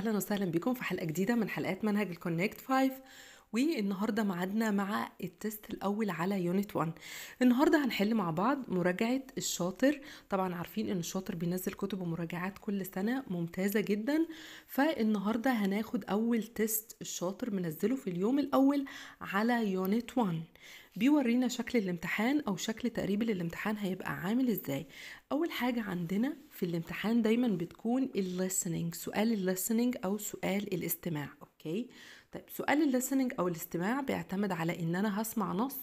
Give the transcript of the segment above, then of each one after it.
اهلا وسهلا بكم في حلقه جديده من حلقات منهج الكونكت 5 والنهارده ميعادنا مع التست الاول على يونت 1 النهارده هنحل مع بعض مراجعه الشاطر طبعا عارفين ان الشاطر بينزل كتب ومراجعات كل سنه ممتازه جدا فالنهارده هناخد اول تست الشاطر منزله في اليوم الاول على يونت 1 بيورينا شكل الامتحان او شكل تقريبي للامتحان هيبقى عامل ازاي اول حاجه عندنا في الامتحان دايما بتكون الليسننج سؤال الليسننج او سؤال الاستماع اوكي طيب سؤال الليسننج او الاستماع بيعتمد على ان انا هسمع نص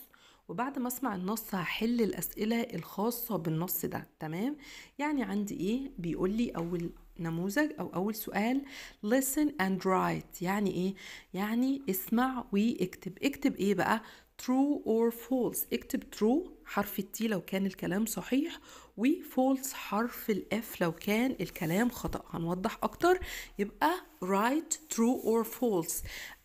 وبعد ما اسمع النص هحل الاسئله الخاصه بالنص ده تمام يعني عندي ايه بيقول لي اول نموذج او اول سؤال listen and write يعني ايه يعني اسمع واكتب اكتب ايه بقى true or false اكتب true حرف التي لو كان الكلام صحيح و false حرف الاف لو كان الكلام خطأ هنوضح اكتر يبقى right true or false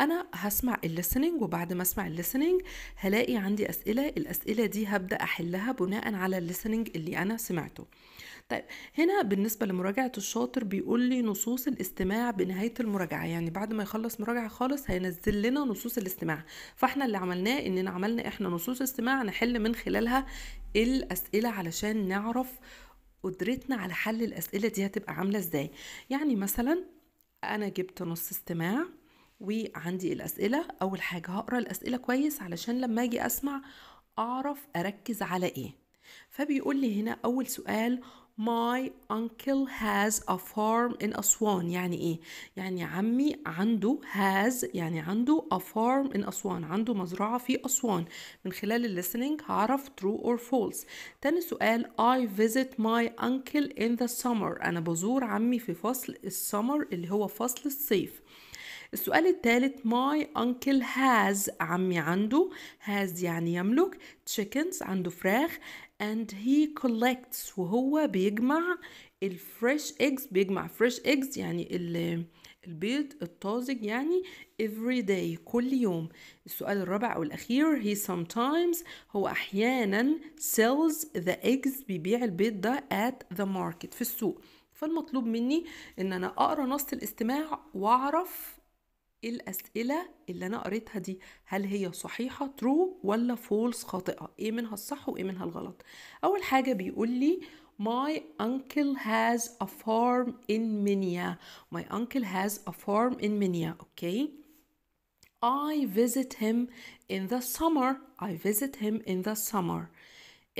انا هسمع listening وبعد ما اسمع listening هلاقي عندي اسئلة الاسئلة دي هبدأ احلها بناء على listening اللي انا سمعته طيب هنا بالنسبه لمراجعه الشاطر بيقول لي نصوص الاستماع بنهايه المراجعه يعني بعد ما يخلص مراجعه خالص هينزل لنا نصوص الاستماع فاحنا اللي عملناه اننا عملنا احنا نصوص استماع نحل من خلالها الاسئله علشان نعرف قدرتنا على حل الاسئله دي هتبقى عامله ازاي يعني مثلا انا جبت نص استماع وعندي الاسئله اول حاجه هقرا الاسئله كويس علشان لما اجي اسمع اعرف اركز على ايه فبيقول لي هنا اول سؤال my uncle has a farm in أسوان يعني إيه؟ يعني عمي عنده has يعني عنده a farm in أسوان عنده مزرعة في أسوان من خلال listening هعرف true or false تاني سؤال I visit my uncle in the summer أنا بزور عمي في فصل السمر اللي هو فصل الصيف السؤال الثالث my uncle has عمي عنده has يعني يملك chickens عنده فراخ and he collects وهو بيجمع الفريش eggs بيجمع فريش eggs يعني البيض الطازج يعني every day كل يوم السؤال الرابع أو الأخير he sometimes هو أحيانا sells the eggs بيبيع البيض ده at the market في السوق فالمطلوب مني ان انا اقرا نص الاستماع واعرف الأسئلة اللي أنا قريتها دي هل هي صحيحة ترو ولا فولس خاطئة إيه منها الصح وإيه منها الغلط أول حاجة بيقول لي My uncle has a farm in Minya My uncle has a farm in Minya okay. I visit him in the summer I visit him in the summer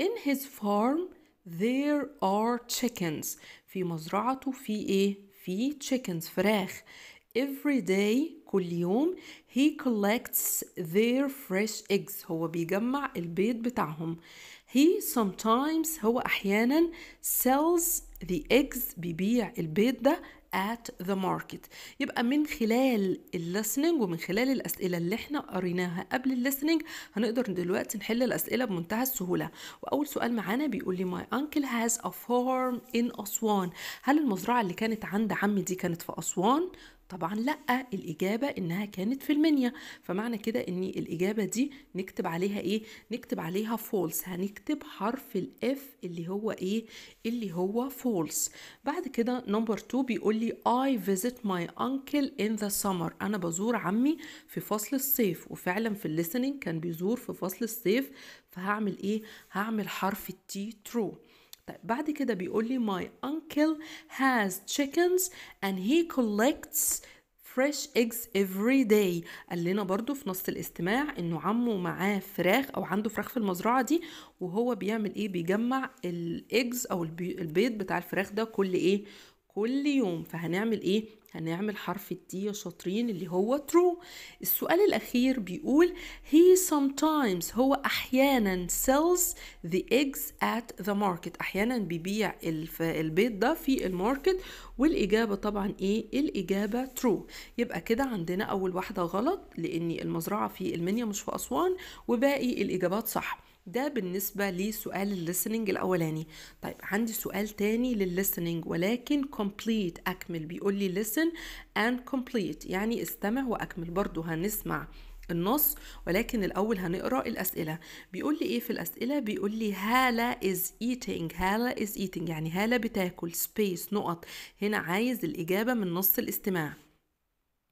In his farm there are chickens في مزرعته في إيه؟ في chickens فراخ every day كل يوم he collects their fresh eggs هو بيجمع البيض بتاعهم he sometimes هو أحيانا sells the eggs بيبيع البيض ده at the market يبقى من خلال الليسننج ومن خلال الأسئلة اللي احنا قريناها قبل الليسننج هنقدر دلوقتي نحل الأسئلة بمنتهى السهولة وأول سؤال معانا بيقول لي my uncle has a farm in أسوان هل المزرعة اللي كانت عند عمي دي كانت في أسوان طبعا لا الاجابه انها كانت في المنيا فمعنى كده ان الاجابه دي نكتب عليها ايه نكتب عليها فولس هنكتب حرف الاف اللي هو ايه اللي هو فولس بعد كده نمبر 2 بيقول لي I visit my uncle in the summer انا بزور عمي في فصل الصيف وفعلا في الليسننج كان بيزور في فصل الصيف فهعمل ايه هعمل حرف التي ترو طيب بعد كده بيقول لي my uncle has chickens and he collects fresh eggs every day قال لنا برضو في نص الاستماع انه عمه معاه فراخ او عنده فراخ في المزرعة دي وهو بيعمل ايه بيجمع الايجز او البيض بتاع الفراخ ده كل ايه كل يوم فهنعمل ايه هنعمل حرف التي يا شاطرين اللي هو ترو السؤال الأخير بيقول he sometimes هو أحيانا sells the eggs at the market أحيانا بيبيع البيض ده في الماركت والإجابة طبعا إيه الإجابة ترو يبقى كده عندنا أول واحدة غلط لأن المزرعة في المنيا مش في أسوان وباقي الإجابات صح ده بالنسبة لسؤال الليسننج الأولاني طيب عندي سؤال تاني للليسننج ولكن complete أكمل بيقول لي listen and complete يعني استمع وأكمل برضو هنسمع النص ولكن الأول هنقرأ الأسئلة بيقول لي إيه في الأسئلة بيقول لي هالة is eating هالة is eating يعني هالة بتاكل سبيس نقط هنا عايز الإجابة من نص الاستماع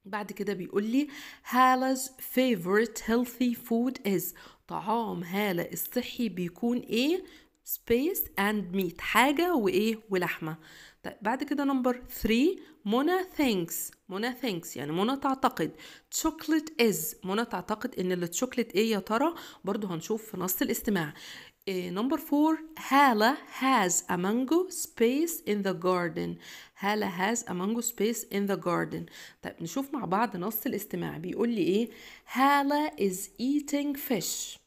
بعد كده بيقول لي هالز favorite healthy food is طعام هالة الصحي بيكون ايه سبيس اند ميت حاجة وايه ولحمة طيب بعد كده نمبر 3 منى ثينكس منى ثينكس يعني منى تعتقد تشوكلت از منى تعتقد ان التشوكلت ايه يا ترى برضو هنشوف في نص الاستماع Eh, number four, Hala has a mango space in the garden. Hala has a mango space in the garden. طيب نشوف مع بعض نص الاستماع بيقول لي ايه؟ Hala is eating fish.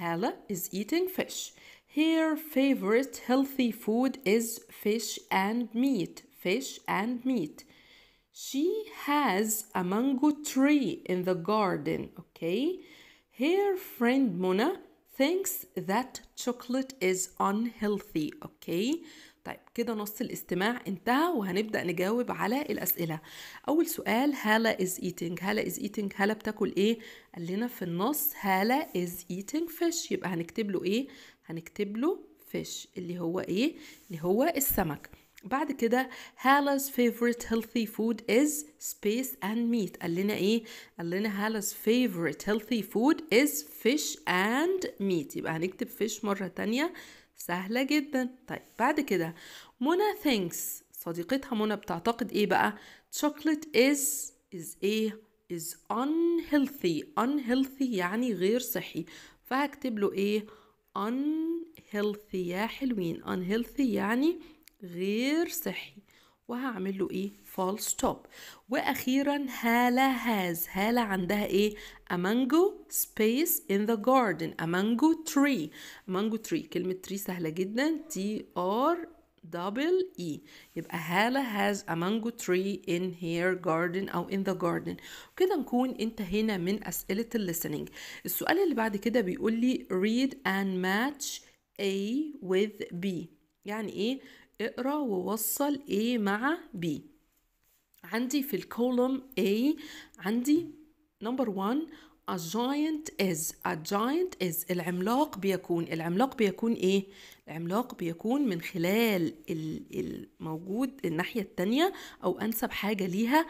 Hala is eating fish. Her favorite healthy food is fish and meat. Fish and meat. She has a mango tree in the garden. Okay. Her friend Mona thinks that chocolate is unhealthy اوكي طيب كده نص الاستماع انتهى وهنبدأ نجاوب على الأسئلة أول سؤال هالا از ايتينج هالا از ايتينج هالا بتاكل إيه؟ قال لنا في النص هالا از ايتينج فيش يبقى هنكتب له إيه؟ هنكتب له فيش اللي هو إيه؟ اللي هو السمك بعد كده هالز favorite healthy food is space and meat قال لنا ايه قال لنا هالز favorite healthy food is fish and meat يبقى هنكتب fish مرة تانية سهلة جدا طيب بعد كده منى thinks صديقتها منى بتعتقد ايه بقى chocolate is is ايه is unhealthy unhealthy يعني غير صحي فهكتب له ايه unhealthy يا حلوين unhealthy يعني غير صحي وهعمل له ايه فول ستوب واخيرا هالا هاز هالا عندها ايه a mango space in the garden a mango tree mango tree كلمة tree سهلة جدا تي ار دبل اي يبقى هالا has a mango tree in her garden او in the garden كده نكون انتهينا من اسئلة الليسننج السؤال اللي بعد كده بيقول لي read and match A with B يعني ايه اقرأ ووصل A مع B عندي في الكولوم A عندي نمبر 1 a giant is a giant is العملاق بيكون العملاق بيكون ايه العملاق بيكون من خلال الموجود الناحية التانية او انسب حاجة ليها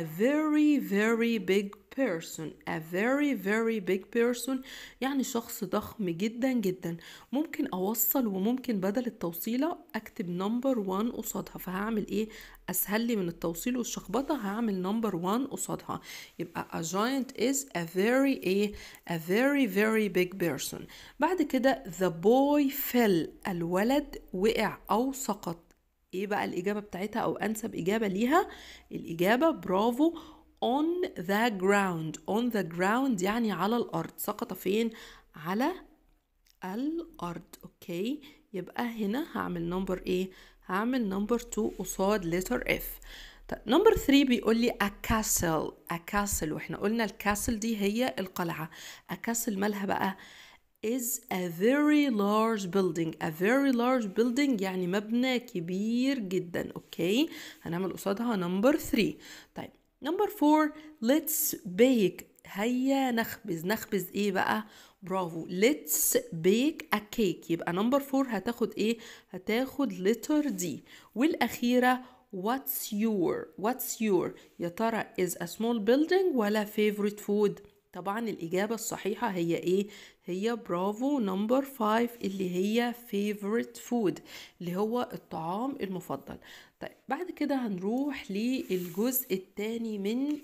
a very very big person a very very big person يعني شخص ضخم جدا جدا ممكن اوصل وممكن بدل التوصيلة اكتب نمبر one قصادها فهعمل ايه اسهل لي من التوصيل والشخبطة هعمل نمبر one قصادها يبقى a giant is a very ايه a very very big person بعد كده the boy fell الولد وقع او سقط ايه بقى الاجابه بتاعتها او انسب اجابه ليها الاجابه برافو on the ground on the ground يعني على الارض سقط فين على الارض اوكي يبقى هنا هعمل نمبر ايه هعمل نمبر 2 قصاد لتر اف طيب نمبر 3 بيقول لي a castle a castle واحنا قلنا الكاسل دي هي القلعه a castle مالها بقى is a very large building a very large building يعني مبنى كبير جدا اوكي هنعمل قصادها number 3 طيب number 4 let's bake هيا نخبز نخبز ايه بقى برافو let's bake a cake يبقى number 4 هتاخد ايه هتاخد letter D والاخيره what's your what's your يا ترى is a small building ولا favorite food طبعا الإجابة الصحيحة هي إيه؟ هي برافو نمبر فايف اللي هي favorite food اللي هو الطعام المفضل طيب بعد كده هنروح للجزء الثاني من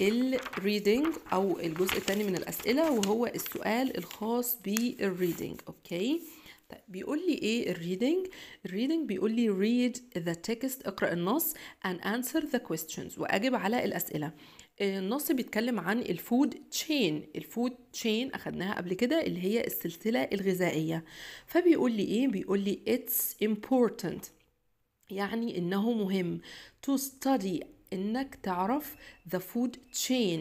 الريدنج أو الجزء الثاني من الأسئلة وهو السؤال الخاص بالريدنج أوكي طيب بيقول لي ايه الريدنج الريدنج بيقول لي read the text اقرا النص and answer the questions واجب على الاسئله النص بيتكلم عن الفود تشين الفود تشين اخدناها قبل كده اللي هي السلسله الغذائيه فبيقول لي ايه بيقول لي it's امبورتنت يعني انه مهم to study انك تعرف the food chain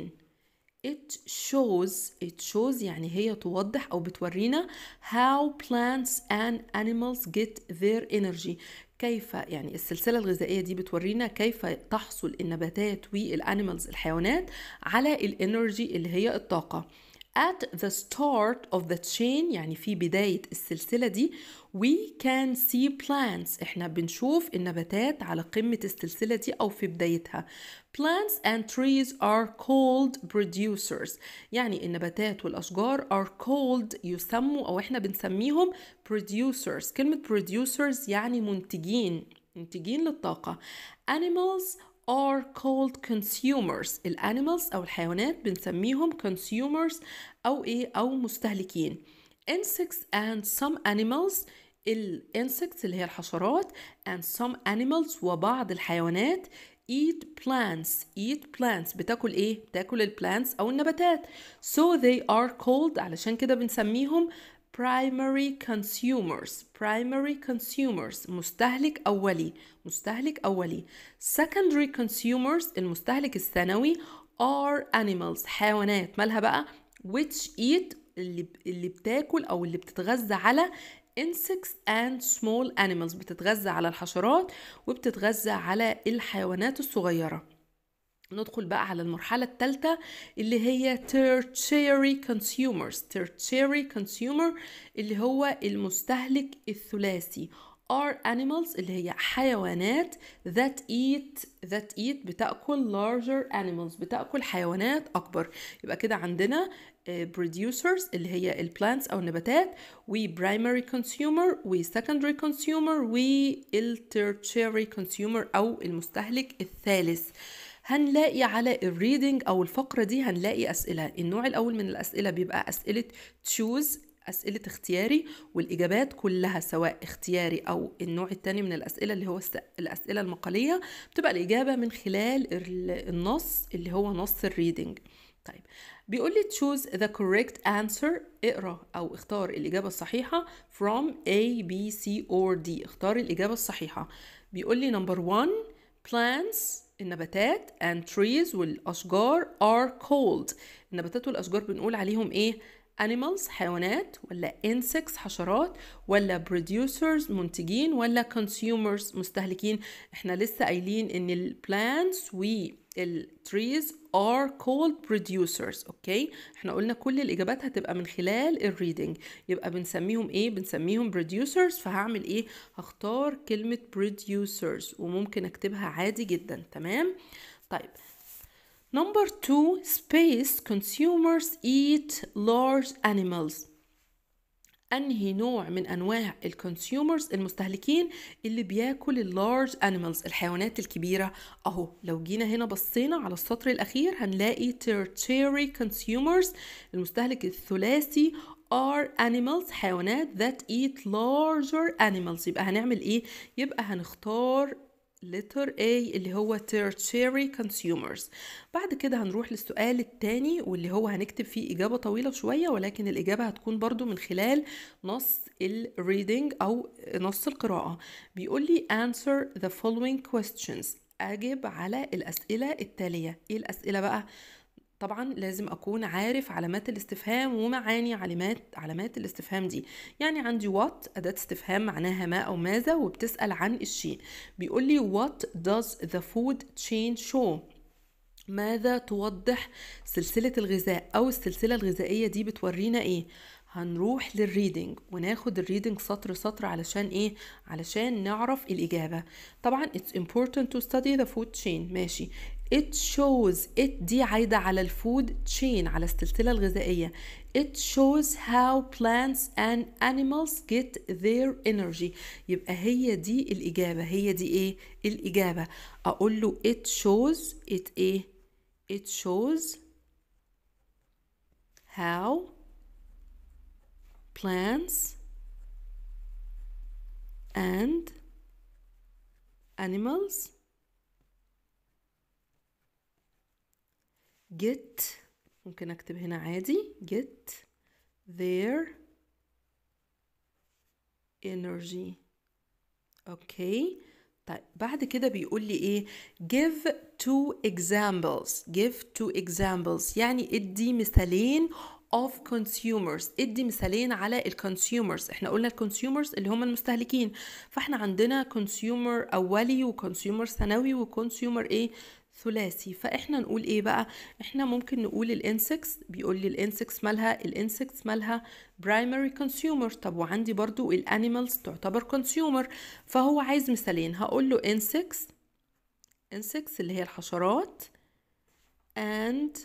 it shows it shows يعني هي توضح او بتورينا how plants and animals get their energy كيف يعني السلسلة الغذائية دي بتورينا كيف تحصل النباتات والأنيمالز الحيوانات على الانرجي اللي هي الطاقة at the start of the chain يعني في بداية السلسلة دي we can see plants احنا بنشوف النباتات على قمة السلسلة دي أو في بدايتها plants and trees are called producers يعني النباتات والأشجار are called يسموا أو احنا بنسميهم producers كلمة producers يعني منتجين منتجين للطاقة animals are called consumers ال animals أو الحيوانات بنسميهم consumers أو إيه أو مستهلكين insects and some animals ال insects اللي هي الحشرات and some animals وبعض الحيوانات eat plants eat plants بتاكل إيه؟ بتاكل ال plants أو النباتات so they are called علشان كده بنسميهم primary consumers primary consumers مستهلك أولي مستهلك أولي secondary consumers المستهلك الثانوي are animals حيوانات مالها بقى which eat اللي اللي بتاكل أو اللي بتتغذى على insects and small animals بتتغذى على الحشرات وبتتغذى على الحيوانات الصغيره ندخل بقى على المرحلة الثالثة اللي هي tertiary consumers tertiary consumer اللي هو المستهلك الثلاثي are animals اللي هي حيوانات that eat that eat بتأكل larger animals بتأكل حيوانات أكبر يبقى كده عندنا producers اللي هي plants أو النباتات و primary consumer و secondary consumer و tertiary consumer أو المستهلك الثالث هنلاقي على الريدنج او الفقره دي هنلاقي اسئله النوع الاول من الاسئله بيبقى اسئله تشوز أسئلة اختياري والإجابات كلها سواء اختياري أو النوع الثاني من الأسئلة اللي هو الأسئلة المقالية بتبقى الإجابة من خلال النص اللي هو نص الريدنج طيب بيقول لي choose the correct answer اقرا او اختار الإجابة الصحيحة from A, B, C or D اختار الإجابة الصحيحة بيقول لي number 1 plants النباتات and trees والأشجار are called النباتات والأشجار بنقول عليهم إيه؟ animals حيوانات ولا insects حشرات ولا producers منتجين ولا consumers مستهلكين احنا لسه قايلين ان plants و التريز are called producers اوكي احنا قلنا كل الاجابات هتبقى من خلال الريدنج يبقى بنسميهم ايه بنسميهم producers فهعمل ايه هختار كلمه producers وممكن اكتبها عادي جدا تمام طيب number two space consumers eat large animals انهي نوع من انواع الكونسيومرز المستهلكين اللي بياكل اللارج انيمالز الحيوانات الكبيره اهو لو جينا هنا بصينا على السطر الاخير هنلاقي تيرتيري كونسيومرز المستهلك الثلاثي are animals حيوانات that eat larger animals يبقى هنعمل ايه يبقى هنختار letter A اللي هو tertiary consumers بعد كده هنروح للسؤال الثاني واللي هو هنكتب فيه إجابة طويلة شوية ولكن الإجابة هتكون برضو من خلال نص الريدنج أو نص القراءة بيقول لي answer the following questions أجب على الأسئلة التالية إيه الأسئلة بقى؟ طبعا لازم اكون عارف علامات الاستفهام ومعاني علامات علامات الاستفهام دي يعني عندي وات اداه استفهام معناها ما او ماذا وبتسال عن الشيء بيقول لي وات does the food chain show ماذا توضح سلسلة الغذاء أو السلسلة الغذائية دي بتورينا إيه؟ هنروح للريدنج وناخد الريدنج سطر سطر علشان إيه؟ علشان نعرف الإجابة طبعا it's important to study the food chain ماشي it shows it دي عايدة على الفود chain على السلسلة الغذائية it shows how plants and animals get their energy يبقى هي دي الإجابة هي دي إيه الإجابة أقول له it shows it إيه it shows how plants and animals get ممكن أكتب هنا عادي get their energy أوكي طيب بعد كده بيقول لي إيه give two examples give two examples يعني ادي مثالين of consumers ادي مثالين على الكونسيومرز احنا قلنا الكونسيومرز اللي هم المستهلكين فاحنا عندنا كونسيومر اولي وكونسيومر ثانوي وكونسيومر ايه ثلاثي فاحنا نقول ايه بقى احنا ممكن نقول الانسكس بيقول لي الانسكس مالها الانسكس مالها برايمري كونسيومر طب وعندي برضو الانيمالز تعتبر كونسيومر فهو عايز مثالين هقول له انسكس انسكس اللي هي الحشرات and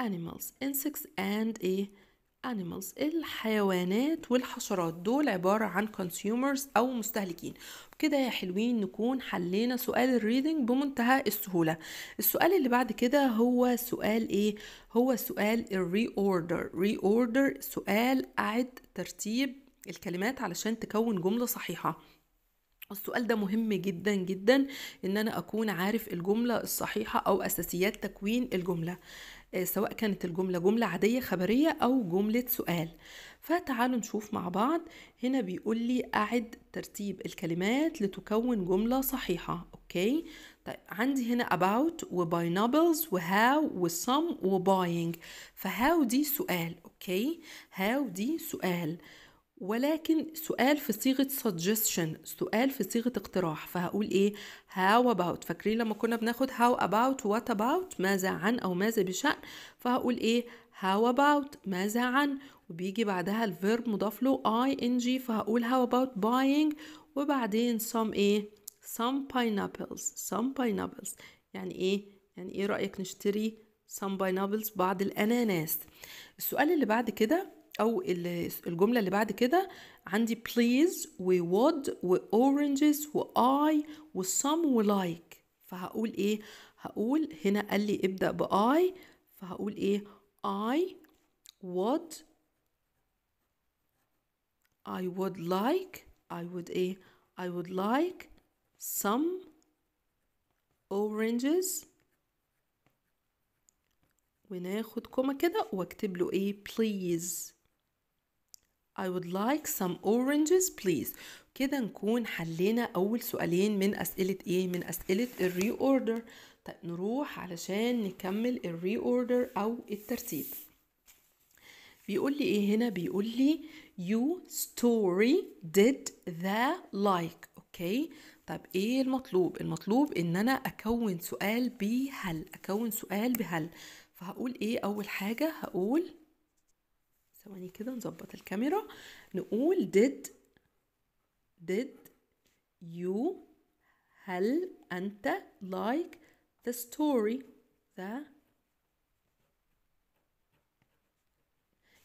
animals insects and ايه animals الحيوانات والحشرات دول عبارة عن consumers أو مستهلكين كده يا حلوين نكون حلينا سؤال الريدنج بمنتهى السهولة السؤال اللي بعد كده هو سؤال ايه؟ هو سؤال الري اوردر ري اوردر سؤال أعد ترتيب الكلمات علشان تكون جملة صحيحة السؤال ده مهم جدا جدا ان انا اكون عارف الجملة الصحيحة او اساسيات تكوين الجملة آه، سواء كانت الجملة جملة عادية خبرية أو جملة سؤال فتعالوا نشوف مع بعض هنا بيقول لي أعد ترتيب الكلمات لتكون جملة صحيحة أوكي طيب عندي هنا about و binables و how و some و buying فهاو دي سؤال أوكي هاو دي سؤال ولكن سؤال في صيغة suggestion سؤال في صيغة اقتراح فهقول ايه how about فاكرين لما كنا بناخد how about what about ماذا عن او ماذا بشأن فهقول ايه how about ماذا عن وبيجي بعدها الفيرب مضاف له ing فهقول how about buying وبعدين some ايه some pineapples some pineapples يعني ايه يعني ايه رأيك نشتري some pineapples بعض الاناناس السؤال اللي بعد كده او الجمله اللي بعد كده عندي please وwould واورنجز واي والصم ولايك فهقول ايه هقول هنا قال لي ابدا باي فهقول ايه I would اي وود like I would ايه I would like some oranges وناخد كومه كده واكتب له ايه please I would like some oranges please كده نكون حلينا أول سؤالين من أسئلة إيه؟ من أسئلة الري reorder طيب نروح علشان نكمل الري reorder أو الترتيب بيقول لي إيه هنا؟ بيقول لي you story did the like أوكي طب إيه المطلوب؟ المطلوب إن أنا أكون سؤال بهل أكون سؤال بهل فهقول إيه أول حاجة؟ هقول ثواني كده نظبط الكاميرا نقول did did you هل أنت like the story the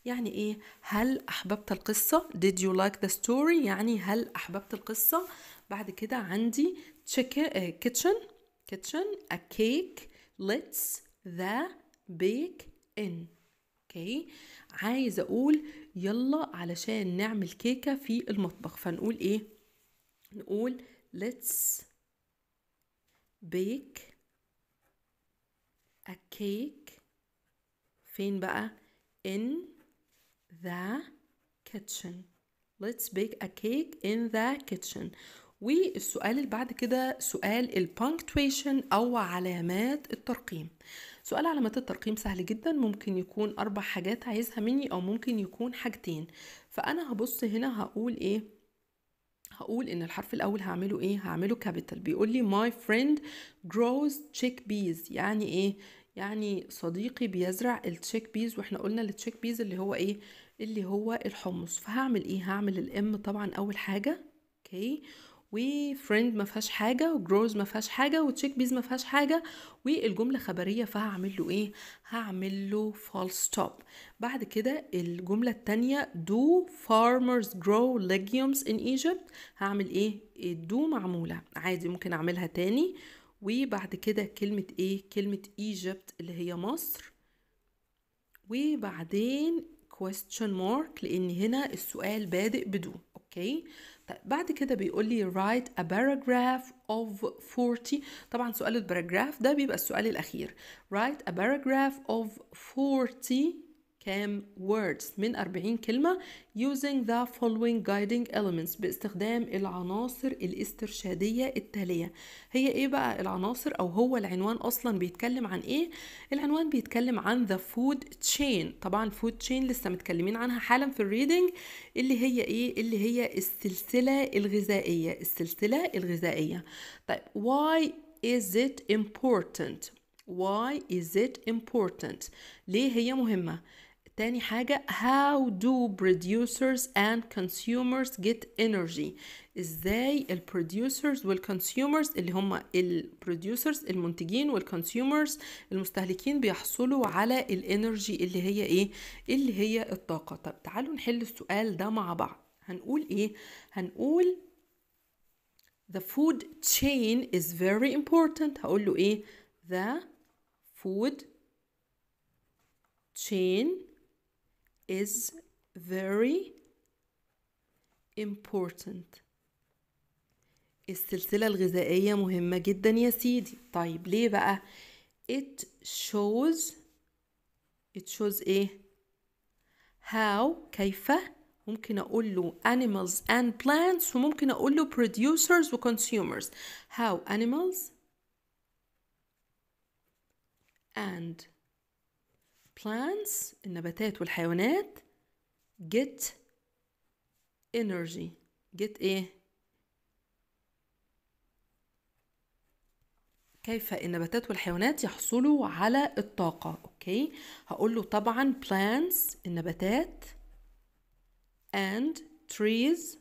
يعني إيه هل أحببت القصة did you like the story يعني هل أحببت القصة بعد كده عندي kitchen kitchen a cake let's the bake in okay عايز اقول يلا علشان نعمل كيكه في المطبخ فنقول ايه نقول let's bake a cake فين بقى in the kitchen let's bake a cake in the kitchen والسؤال اللي بعد كده سؤال البانكتويشن او علامات الترقيم سؤال علامات الترقيم سهل جدا ممكن يكون أربع حاجات عايزها مني أو ممكن يكون حاجتين فأنا هبص هنا هقول إيه هقول ان الحرف الاول هعمله ايه هعمله كابيتال بيقول لي my friend grows بيز يعني ايه يعني صديقي بيزرع التشيك بيز واحنا قلنا التشيك بيز اللي هو ايه اللي هو الحمص فهعمل ايه هعمل الام طبعا اول حاجه اوكي okay. وفريند ما فيهاش حاجه وجروز ما فيهاش حاجه وتشيك بيز ما فيهاش حاجه والجمله خبريه فهعمل له ايه هعمل له فول ستوب بعد كده الجمله التانية do farmers grow legumes in Egypt هعمل ايه دو معموله عادي ممكن اعملها تاني وبعد كده كلمه ايه كلمه ايجيبت اللي هي مصر وبعدين question mark لان هنا السؤال بادئ بدو اوكي okay. بعد كده بيقول لي write a paragraph of 40 طبعا سؤال البراجراف ده بيبقى السؤال الأخير write a paragraph of 40 كام words من 40 كلمة using the following guiding elements باستخدام العناصر الاسترشادية التالية هي ايه بقى العناصر او هو العنوان اصلا بيتكلم عن ايه العنوان بيتكلم عن the food chain طبعا food chain لسه متكلمين عنها حالا في الريدنج اللي هي ايه اللي هي السلسلة الغذائية السلسلة الغذائية طيب why is it important why is it important ليه هي مهمه تاني حاجة how do producers and consumers get energy ازاي البروديوسرز والكونسيومرز اللي هم البروديوسرز المنتجين والكونسيومرز المستهلكين بيحصلوا على الانرجي اللي هي ايه اللي هي الطاقة طب تعالوا نحل السؤال ده مع بعض هنقول ايه هنقول the food chain is very important هقول له ايه the food chain is very important السلسلة الغذائية مهمة جدا يا سيدي طيب ليه بقى it shows it shows ايه how كيف ممكن اقول له animals and plants وممكن اقول له producers و consumers how animals and plants النباتات والحيوانات get energy get ايه كيف النباتات والحيوانات يحصلوا على الطاقة اوكي هقول له طبعا plants النباتات and trees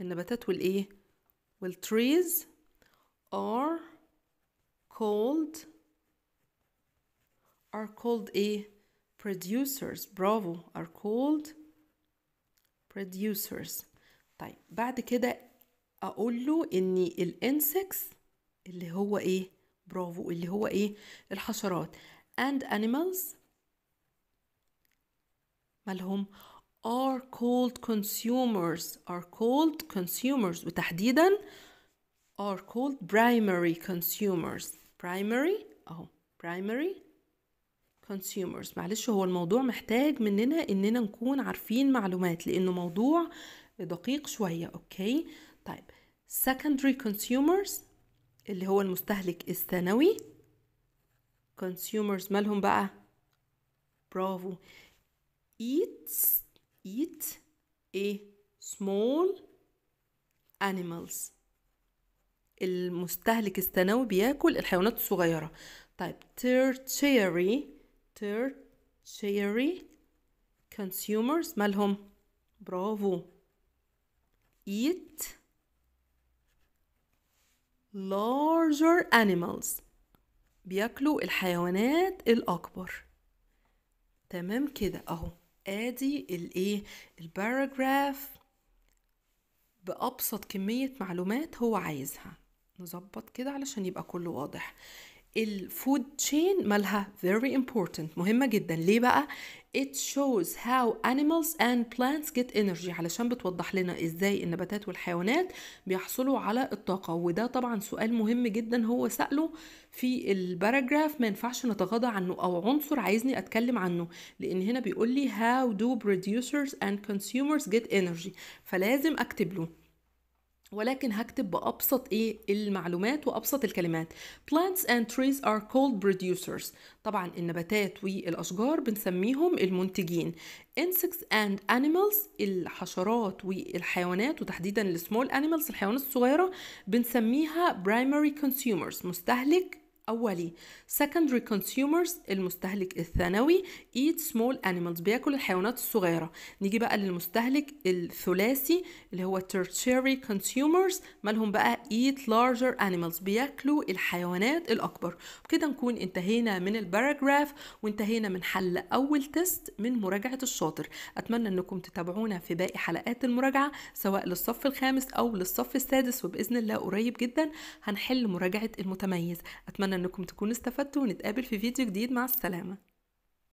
النباتات والايه والtrees are called are called ايه producers برافو are called producers طيب بعد كده اقول له ان الانسكس اللي هو ايه برافو اللي هو ايه الحشرات and animals مالهم are called consumers are called consumers وتحديدا are called primary consumers primary اهو primary كونسيومرز معلش هو الموضوع محتاج مننا اننا نكون عارفين معلومات لانه موضوع دقيق شويه اوكي طيب secondary consumers اللي هو المستهلك الثانوي consumers مالهم بقى برافو eats eat a small animals المستهلك الثانوي بياكل الحيوانات الصغيره طيب tertiary tertiary consumers مالهم برافو eat larger animals بياكلوا الحيوانات الأكبر تمام كده أهو آدي الإيه الباراجراف بأبسط كمية معلومات هو عايزها نظبط كده علشان يبقى كله واضح الفود تشين مالها very important مهمة جدا ليه بقى it shows how animals and plants get energy علشان بتوضح لنا ازاي النباتات والحيوانات بيحصلوا على الطاقة وده طبعا سؤال مهم جدا هو سأله في الباراجراف ما ينفعش نتغاضى عنه او عنصر عايزني اتكلم عنه لان هنا بيقول لي how do producers and consumers get energy فلازم اكتب له ولكن هكتب بأبسط إيه المعلومات وأبسط الكلمات plants and trees are called producers طبعا النباتات والأشجار بنسميهم المنتجين insects and animals الحشرات والحيوانات وتحديدا السمول animals الحيوانات الصغيرة بنسميها primary consumers مستهلك الأولي secondary consumers المستهلك الثانوي eat small animals بياكل الحيوانات الصغيرة نيجي بقى للمستهلك الثلاثي اللي هو tertiary consumers مالهم بقى eat larger animals بياكلوا الحيوانات الأكبر كده نكون انتهينا من الباراجراف وانتهينا من حل أول تيست من مراجعة الشاطر أتمنى أنكم تتابعونا في باقي حلقات المراجعة سواء للصف الخامس أو للصف السادس وبإذن الله قريب جدا هنحل مراجعة المتميز أتمنى أنكم تكونوا استفدتوا ونتقابل في فيديو جديد مع السلامة